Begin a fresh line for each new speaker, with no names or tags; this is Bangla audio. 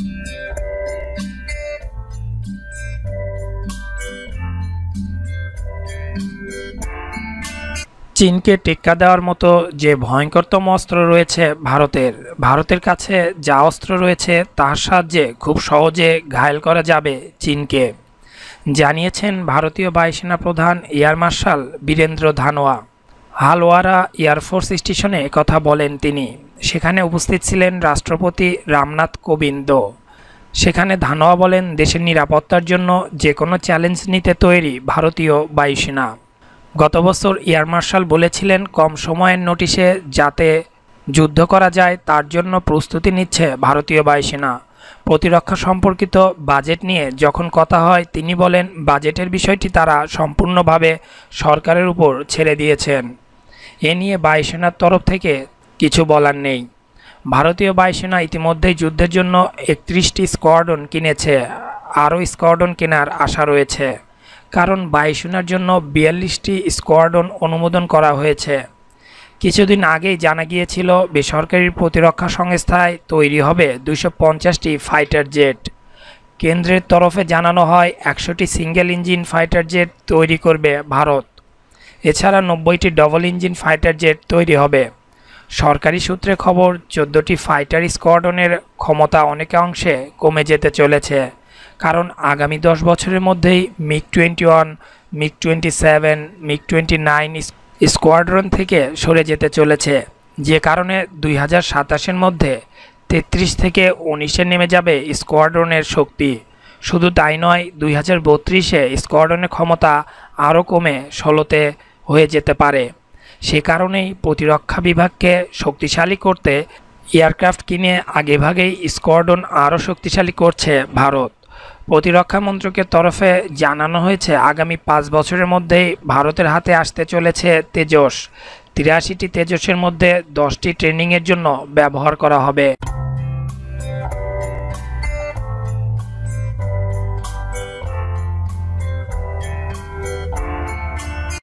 চীনকে টেক্কা দেওয়ার মতো যে ভয়ঙ্করতম অস্ত্র রয়েছে ভারতের ভারতের কাছে যা অস্ত্র রয়েছে তার সাহায্যে খুব সহজে ঘায়েল করা যাবে চীনকে জানিয়েছেন ভারতীয় বায়ুসেনা প্রধান air marshal Birender Dhanoa Halwara air force স্টেশনে কথা বলেন তিনি সেখানে উপস্থিত ছিলেন রাষ্ট্রপতি রামনাথ কোবিন্দ সেখানে ধানোয়া বলেন দেশের নিরাপত্তার জন্য যে কোনো চ্যালেঞ্জ নিতে তৈরি ভারতীয় বায়ুসেনা গত বছর এয়ার মার্শাল বলেছিলেন কম সময়ের নোটিশে যাতে যুদ্ধ করা যায় তার জন্য প্রস্তুতি নিচ্ছে ভারতীয় বায়ুসেনা প্রতিরক্ষা সম্পর্কিত বাজেট নিয়ে যখন কথা হয় তিনি বলেন বাজেটের বিষয়টি তারা সম্পূর্ণভাবে সরকারের উপর ছেড়ে দিয়েছেন এ নিয়ে বায়ুসেনার তরফ থেকে কিছু বলার নেই ভারতীয় বায়ুসেনা ইতিমধ্যেই যুদ্ধের জন্য একত্রিশটি স্কোয়াডন কিনেছে আরও স্কোয়াডন কেনার আশা রয়েছে কারণ বায়ুসেনার জন্য বিয়াল্লিশটি স্কোয়াডন অনুমোদন করা হয়েছে কিছুদিন আগেই জানা গিয়েছিল বেসরকারি প্রতিরক্ষা সংস্থায় তৈরি হবে দুশো পঞ্চাশটি ফাইটার জেট কেন্দ্রের তরফে জানানো হয় একশোটি সিঙ্গেল ইঞ্জিন ফাইটার জেট তৈরি করবে ভারত এছাড়া নব্বইটি ডবল ইঞ্জিন ফাইটার জেট তৈরি হবে সরকারি সূত্রে খবর চোদ্দোটি ফাইটার স্কোয়াডনের ক্ষমতা অনেকাংশে কমে যেতে চলেছে কারণ আগামী দশ বছরের মধ্যেই MiG twenty one MiG twenty seven MiG twenty nine squadron থেকে সরে যেতে চলেছে যে কারণে দুই হাজার সাতাশের মধ্যে তেত্রিশ থেকে উনিশে নেমে যাবে স্কোয়াড্রনের শক্তি শুধু তাই নয় দুই হাজার বত্রিশে স্কোয়াড্রনের ক্ষমতা আরও কমে ষোলোতে হয়ে যেতে পারে সে কারণেই প্রতিরক্ষা বিভাগকে শক্তিশালী করতে এয়ারক্রাফট কিনে আগেভাগেই স্কোয়াডন আরও শক্তিশালী করছে ভারত প্রতিরক্ষা মন্ত্রকের তরফে জানানো হয়েছে আগামী পাঁচ বছরের মধ্যেই ভারতের হাতে আসতে চলেছে তেজস তিরাশিটি তেজসের মধ্যে দশটি ট্রেনিংয়ের জন্য ব্যবহার করা হবে